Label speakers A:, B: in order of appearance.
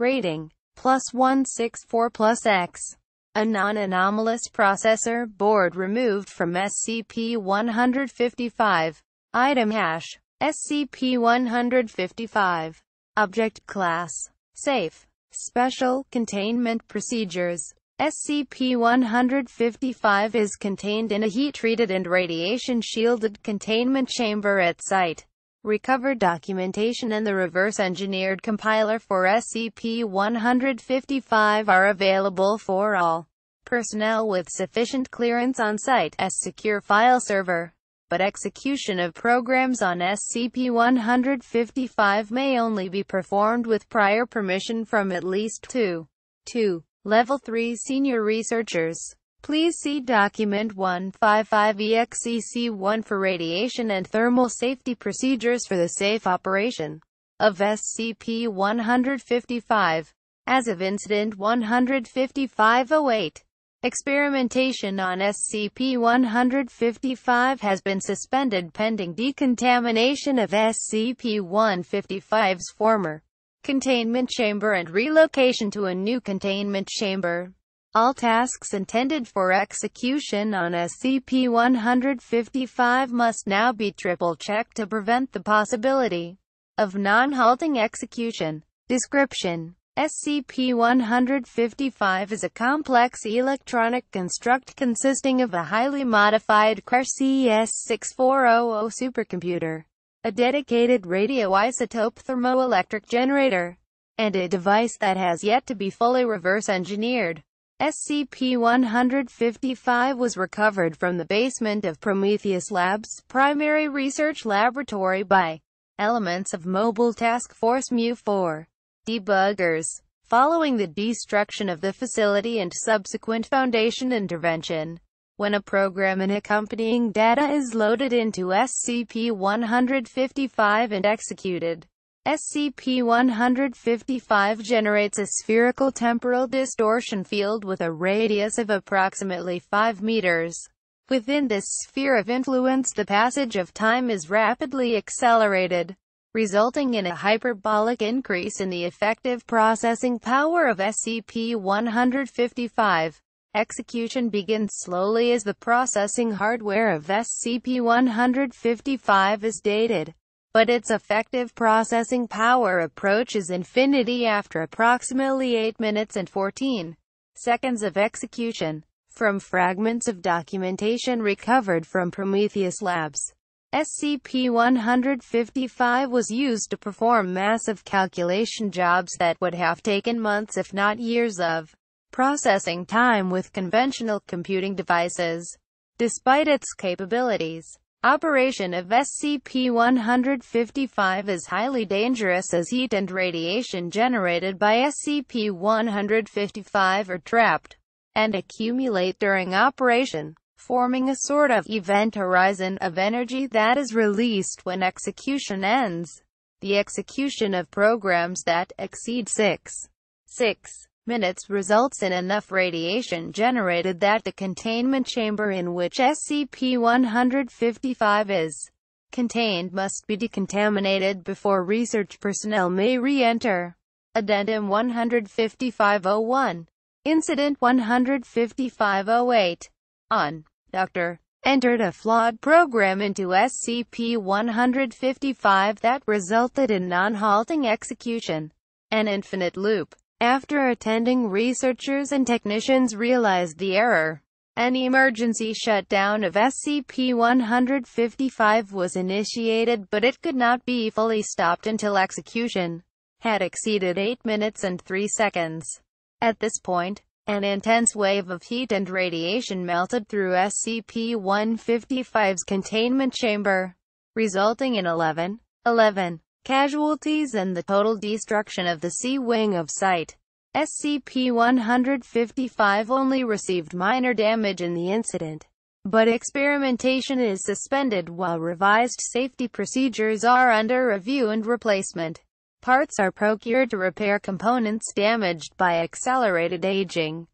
A: rating, plus 164 plus X. A non-anomalous processor board removed from SCP-155. Item hash. SCP-155. Object class. Safe. Special containment procedures. SCP-155 is contained in a heat-treated and radiation-shielded containment chamber at site recovered documentation and the reverse-engineered compiler for SCP-155 are available for all personnel with sufficient clearance on site, as secure file server. But execution of programs on SCP-155 may only be performed with prior permission from at least two, two level 3 senior researchers. Please see document 155EXEC1 for radiation and thermal safety procedures for the safe operation of SCP-155. As of Incident 15508, experimentation on SCP-155 has been suspended pending decontamination of SCP-155's former containment chamber and relocation to a new containment chamber. All tasks intended for execution on SCP-155 must now be triple-checked to prevent the possibility of non-halting execution. Description SCP-155 is a complex electronic construct consisting of a highly modified Crash CS6400 supercomputer, a dedicated radioisotope thermoelectric generator, and a device that has yet to be fully reverse-engineered. SCP-155 was recovered from the basement of Prometheus Labs' primary research laboratory by elements of Mobile Task Force MU-4 debuggers. Following the destruction of the facility and subsequent Foundation intervention, when a program and accompanying data is loaded into SCP-155 and executed, SCP-155 generates a spherical temporal distortion field with a radius of approximately 5 meters. Within this sphere of influence the passage of time is rapidly accelerated, resulting in a hyperbolic increase in the effective processing power of SCP-155. Execution begins slowly as the processing hardware of SCP-155 is dated but its effective processing power approaches infinity after approximately 8 minutes and 14 seconds of execution. From fragments of documentation recovered from Prometheus Labs, SCP-155 was used to perform massive calculation jobs that would have taken months if not years of processing time with conventional computing devices. Despite its capabilities, Operation of SCP-155 is highly dangerous as heat and radiation generated by SCP-155 are trapped and accumulate during operation, forming a sort of event horizon of energy that is released when execution ends. The execution of programs that exceed 6. 6 minutes results in enough radiation generated that the containment chamber in which SCP-155 is contained must be decontaminated before research personnel may re-enter. Addendum 15501 Incident 15508 On Dr. entered a flawed program into SCP-155 that resulted in non-halting execution, an infinite loop. After attending researchers and technicians realized the error. An emergency shutdown of SCP-155 was initiated but it could not be fully stopped until execution had exceeded 8 minutes and 3 seconds. At this point, an intense wave of heat and radiation melted through SCP-155's containment chamber, resulting in 11, 11 casualties and the total destruction of the C-Wing of sight. SCP-155 only received minor damage in the incident, but experimentation is suspended while revised safety procedures are under review and replacement. Parts are procured to repair components damaged by accelerated aging.